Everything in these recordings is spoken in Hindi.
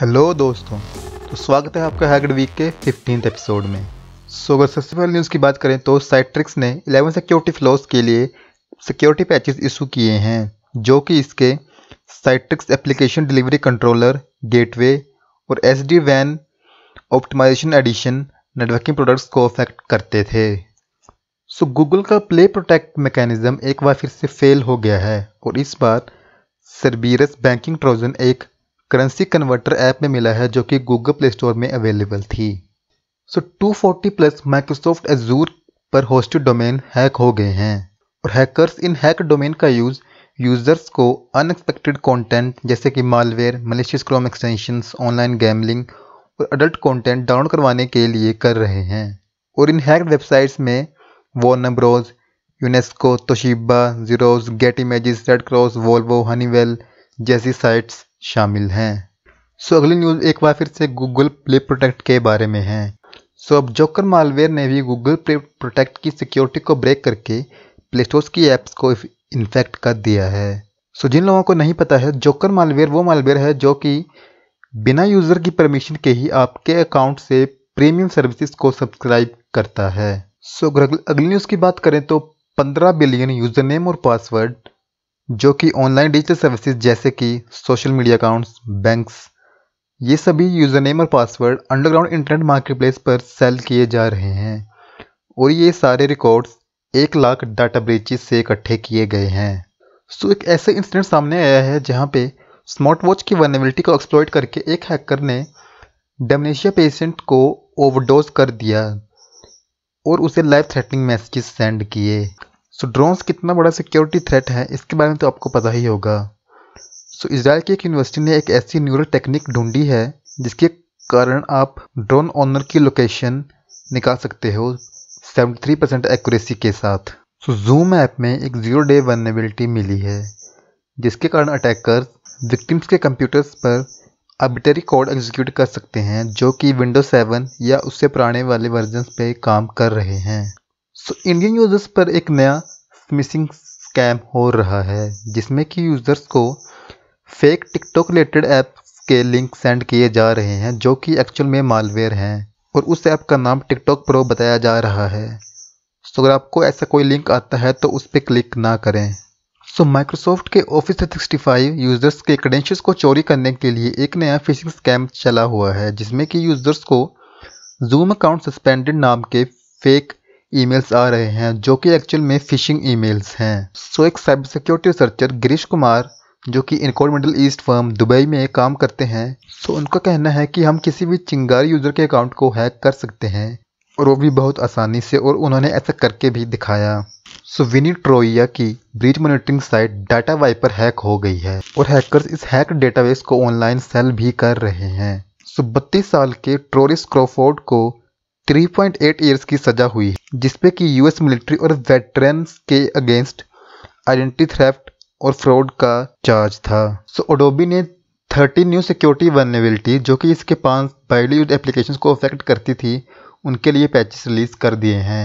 हेलो दोस्तों तो स्वागत है आपका हैगड वीक के फिफ्टीन एपिसोड में सो अगर सबसे पहले न्यूज़ की बात करें तो साइट्रिक्स ने 11 सिक्योरिटी फ्लॉस के लिए सिक्योरिटी पैचेस इशू किए हैं जो कि इसके Citrix application delivery controller gateway और एस डी वैन ऑप्टिमाइजेशन एडिशन नेटवर्किंग प्रोडक्ट्स को अफेक्ट करते थे सो गूगल का प्ले प्रोटेक्ट मैकेनिज्म एक बार फिर से फेल हो गया है और इस बार सरबीरस बैंकिंग ट्रोजन एक करेंसी कन्वर्टर ऐप में मिला है जो कि गूगल प्ले स्टोर में अवेलेबल थी so two forty plus Microsoft Azure पर होस्टेड डोमेन हैक हो गए हैं और हैकर्स इन हैक डोमेन का यूज़ यूज़र्स को अनएक्सपेक्टेड कंटेंट जैसे कि malware malicious Chrome extensions online gambling और अडल्ट कंटेंट डाउनलोड करवाने के लिए कर रहे हैं और इन हैक वेबसाइट्स में वो ब्रोज UNESCO Toshiba Xerox Getty images Red Cross Volvo Honeywell जैसी साइट्स शामिल हैं सो so, अगली न्यूज़ एक बार फिर से गूगल प्ले प्रोटेक्ट के बारे में है सो so, अब जोकर मालवेयर ने भी गूगल प्ले प्रोटेक्ट की सिक्योरिटी को ब्रेक करके प्ले स्टोर्स की ऐप्स को इन्फेक्ट कर दिया है सो so, जिन लोगों को नहीं पता है जोकर मालवेयर वो मालवेयर है जो कि बिना यूज़र की परमिशन के ही आपके अकाउंट से प्रीमियम सर्विसेज को सब्सक्राइब करता है सो so, अगली न्यूज़ की बात करें तो 15 बिलियन यूज़र नेम और पासवर्ड जो कि ऑनलाइन डिजिटल सर्विसेज जैसे कि सोशल मीडिया अकाउंट्स बैंक्स ये सभी यूज़र नेम और पासवर्ड अंडरग्राउंड इंटरनेट मार्केटप्लेस पर सेल किए जा रहे हैं और ये सारे रिकॉर्ड्स एक लाख डाटा ब्रीचिज से इकट्ठे किए गए हैं सो एक ऐसे इंसिडेंट सामने आया है जहाँ पे स्मार्ट वॉच की वर्नेबिलिटी को एक्सप्लॉयट करके एक हैकर ने डेमनेशिया पेशेंट को ओवरडोज कर दिया और उसे लाइफ थ्रेटनिंग मैसेजेस सेंड किए सो ड्रोन्स कितना बड़ा सिक्योरिटी थ्रेट है इसके बारे में तो आपको पता ही होगा सो इसराइल की एक यूनिवर्सिटी ने एक ऐसी न्यूरल टेक्निक ढूंढी है जिसके कारण आप ड्रोन ऑनर की लोकेशन निकाल सकते हो 73 परसेंट एक्यूरेसी के साथ सो जूम ऐप में एक ज़ीरो डे वर्नेबिलिटी मिली है जिसके कारण अटैकर्स विक्टिम्स के कंप्यूटर्स पर आर्बिटरी कोड एग्जीक्यूट कर सकते हैं जो कि विंडो सेवन या उससे पुराने वाले वर्जन पे काम कर रहे हैं सो इंडियन यूज़र्स पर एक नया मिसिंग स्कैम हो रहा है जिसमें कि यूज़र्स को फेक टिकटॉक रिलेटेड ऐप के लिंक सेंड किए जा रहे हैं जो कि एक्चुअल में मालवेयर हैं और उस ऐप का नाम टिकटॉक प्रो बताया जा रहा है सो अगर आपको ऐसा कोई लिंक आता है तो उस पर क्लिक ना करें सो so, माइक्रोसॉफ्ट के ऑफिस सिक्सटी फाइव यूज़र्स के क्रेडेंशियल्स को चोरी करने के लिए एक नया फिशिंग स्कैम चला हुआ है जिसमें कि यूज़र्स को जूम अकाउंट सस्पेंडेड नाम के फेक ईमेल्स आ रहे हैं जो कि एक्चुअल में फिशिंग ईमेल्स हैं सो एक cyber security researcher Girish Kumar जो कि Encode Middle East firm Dubai में काम करते हैं सो तो उनका कहना है कि हम किसी भी चिंगारी यूज़र के अकाउंट को हैक कर सकते हैं और वो भी बहुत आसानी से और उन्होंने ऐसा करके भी दिखाया सो विनी ट्रोइया की breach monitoring site Data Viper hack हो गई है और हैकर्स इस हैक डेटाबेस को ऑनलाइन सेल भी कर रहे हैं सो बत्तीस साल के ट्रोरिस क्रोफोर्ड को 3.8 इयर्स की सज़ा हुई जिसपे कि यूएस मिलिट्री और वेटरन्स के अगेंस्ट आइडेंटिटी थ्रेफ्ट और फ्रॉड का चार्ज था सो so, ओडोबी ने 30 न्यू सिक्योरिटी वर्नेबिलिटी जो कि इसके पांच बाइडली यूज एप्लीकेशन को अफेक्ट करती थी उनके लिए पैचेस रिलीज कर दिए हैं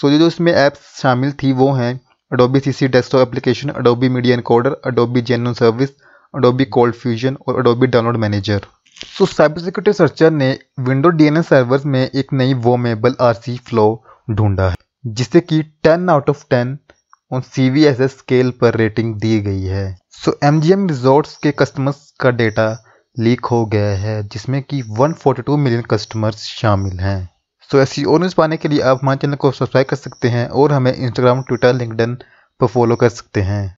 सो so, जो इसमें ऐप्स शामिल थी वो हैं Adobe C C desktop application Adobe Media Encoder Adobe general service Adobe ColdFusion और Adobe download manager so cyber security researcher ने विंडो डीएनएस सर्वर्स में एक नई वोमेबल आरसी फ्लो ढूंढा है जिसे कि 10 आउट ऑफ 10 उन सीवीएसएस स्केल पर रेटिंग दी गई है so M G M resorts के कस्टमर्स का डेटा लीक हो गया है जिसमें कि 142 मिलियन कस्टमर्स शामिल हैं सो ऐसी और न्यूज़ पाने के लिए आप हमारे चैनल को सब्सक्राइब कर सकते हैं और हमें इंस्टाग्राम ट्विटर लिंकडन पर फॉलो कर सकते हैं